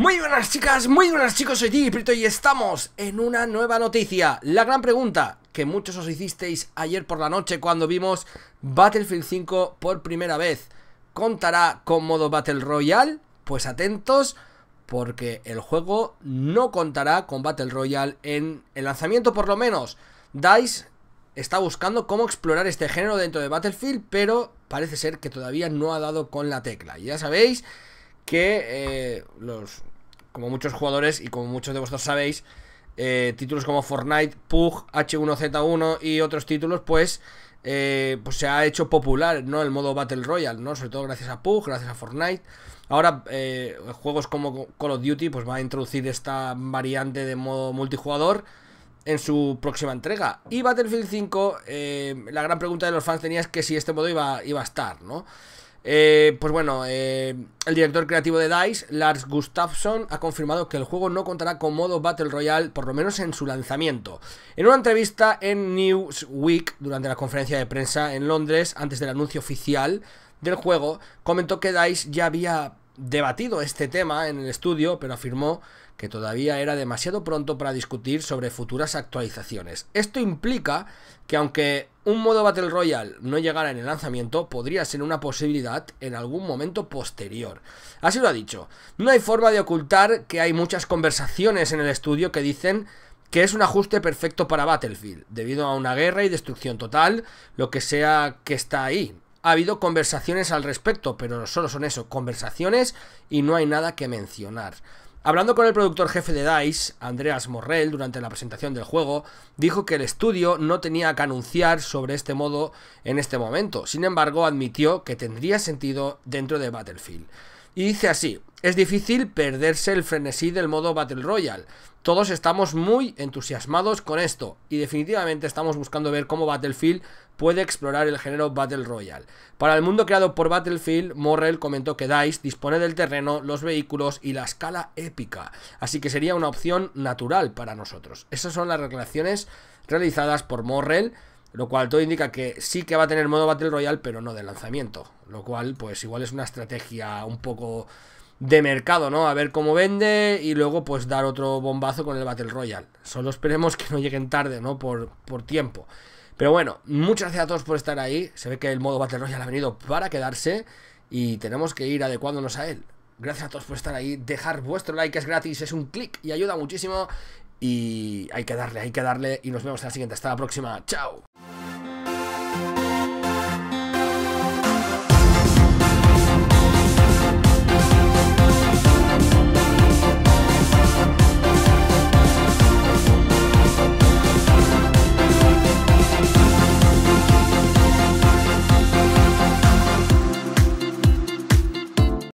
Muy buenas chicas, muy buenas chicos, soy y estamos en una nueva noticia. La gran pregunta que muchos os hicisteis ayer por la noche cuando vimos Battlefield 5 por primera vez. ¿Contará con modo Battle Royale? Pues atentos porque el juego no contará con Battle Royale en el lanzamiento por lo menos. DICE está buscando cómo explorar este género dentro de Battlefield, pero parece ser que todavía no ha dado con la tecla. Y ya sabéis que eh, los, como muchos jugadores y como muchos de vosotros sabéis, eh, títulos como Fortnite, Pug, H1Z1 y otros títulos, pues, eh, pues se ha hecho popular, ¿no? El modo Battle Royale, ¿no? Sobre todo gracias a Pug, gracias a Fortnite. Ahora, juegos como Call of Duty, pues va a introducir esta variante de modo multijugador en su próxima entrega. Y Battlefield 5, la gran pregunta de los fans tenía es que si este modo iba, iba a estar, ¿no? Eh, pues bueno, eh, el director creativo de DICE, Lars Gustafsson, ha confirmado que el juego no contará con modo Battle Royale, por lo menos en su lanzamiento. En una entrevista en Newsweek, durante la conferencia de prensa en Londres, antes del anuncio oficial del juego, comentó que DICE ya había debatido este tema en el estudio, pero afirmó que todavía era demasiado pronto para discutir sobre futuras actualizaciones. Esto implica que aunque un modo Battle Royale no llegara en el lanzamiento, podría ser una posibilidad en algún momento posterior. Así lo ha dicho. No hay forma de ocultar que hay muchas conversaciones en el estudio que dicen que es un ajuste perfecto para Battlefield, debido a una guerra y destrucción total, lo que sea que está ahí ha habido conversaciones al respecto, pero solo son eso, conversaciones y no hay nada que mencionar. Hablando con el productor jefe de DICE, Andreas Morrell, durante la presentación del juego, dijo que el estudio no tenía que anunciar sobre este modo en este momento. Sin embargo, admitió que tendría sentido dentro de Battlefield. Y dice así, es difícil perderse el frenesí del modo Battle Royale. Todos estamos muy entusiasmados con esto y definitivamente estamos buscando ver cómo Battlefield puede explorar el género Battle Royale. Para el mundo creado por Battlefield, Morrell comentó que DICE dispone del terreno, los vehículos y la escala épica, así que sería una opción natural para nosotros. Esas son las reclamaciones realizadas por Morrell, lo cual todo indica que sí que va a tener modo Battle Royale, pero no de lanzamiento. Lo cual, pues igual es una estrategia un poco de mercado, ¿no? A ver cómo vende y luego pues dar otro bombazo con el Battle Royale. Solo esperemos que no lleguen tarde, ¿no? Por, por tiempo. Pero bueno, muchas gracias a todos por estar ahí. Se ve que el modo Battle Royale ha venido para quedarse y tenemos que ir adecuándonos a él. Gracias a todos por estar ahí. Dejar vuestro like es gratis, es un clic y ayuda muchísimo. Y hay que darle, hay que darle. Y nos vemos en la siguiente. Hasta la próxima. Chao.